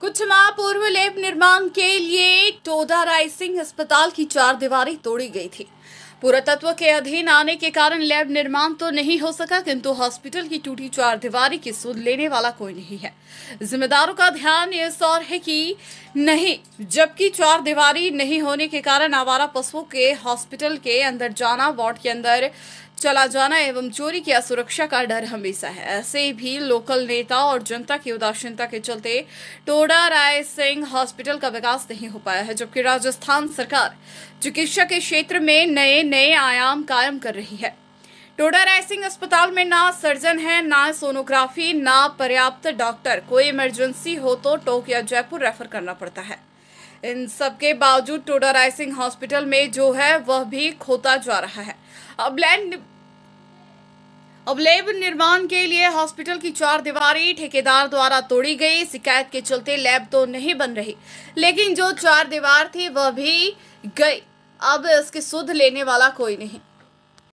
कुछ माह पूर्व लेप निर्माण के लिए टोडा राइसिंग अस्पताल की चार दीवारी तोड़ी गई थी पुरातत्व के अधीन आने के कारण लैब निर्माण तो नहीं हो सका किंतु हॉस्पिटल की टूटी चार दीवारी की सुध लेने वाला कोई नहीं है जिम्मेदारों का ध्यान इस और है कि नहीं जबकि चार दीवारी नहीं होने के कारण आवारा पशुओं के हॉस्पिटल के अंदर जाना वार्ड के अंदर चला जाना एवं चोरी की असुरक्षा का डर हमेशा है ऐसे भी लोकल नेता और जनता की उदासीनता के चलते टोडा राय सिंह हॉस्पिटल का विकास नहीं हो पाया है जबकि राजस्थान सरकार चिकित्सा के क्षेत्र में नए नए आयाम कायम कर रही है टोडा राय सिंह अस्पताल में ना सर्जन है ना सोनोग्राफी ना पर्याप्त डॉक्टर कोई इमरजेंसी हो तो टोक या जयपुर रेफर करना पड़ता है इन सबके बावजूद टोडा राय सिंह हॉस्पिटल में जो है वह भी खोता जा रहा है अब लैंड अबलेब निर्माण के लिए हॉस्पिटल की चार दीवारी ठेकेदार द्वारा तोड़ी गई शिकायत के चलते लैब तो नहीं बन रही लेकिन जो चार दीवार थी वह भी गई अब इसकी सुध लेने वाला कोई नहीं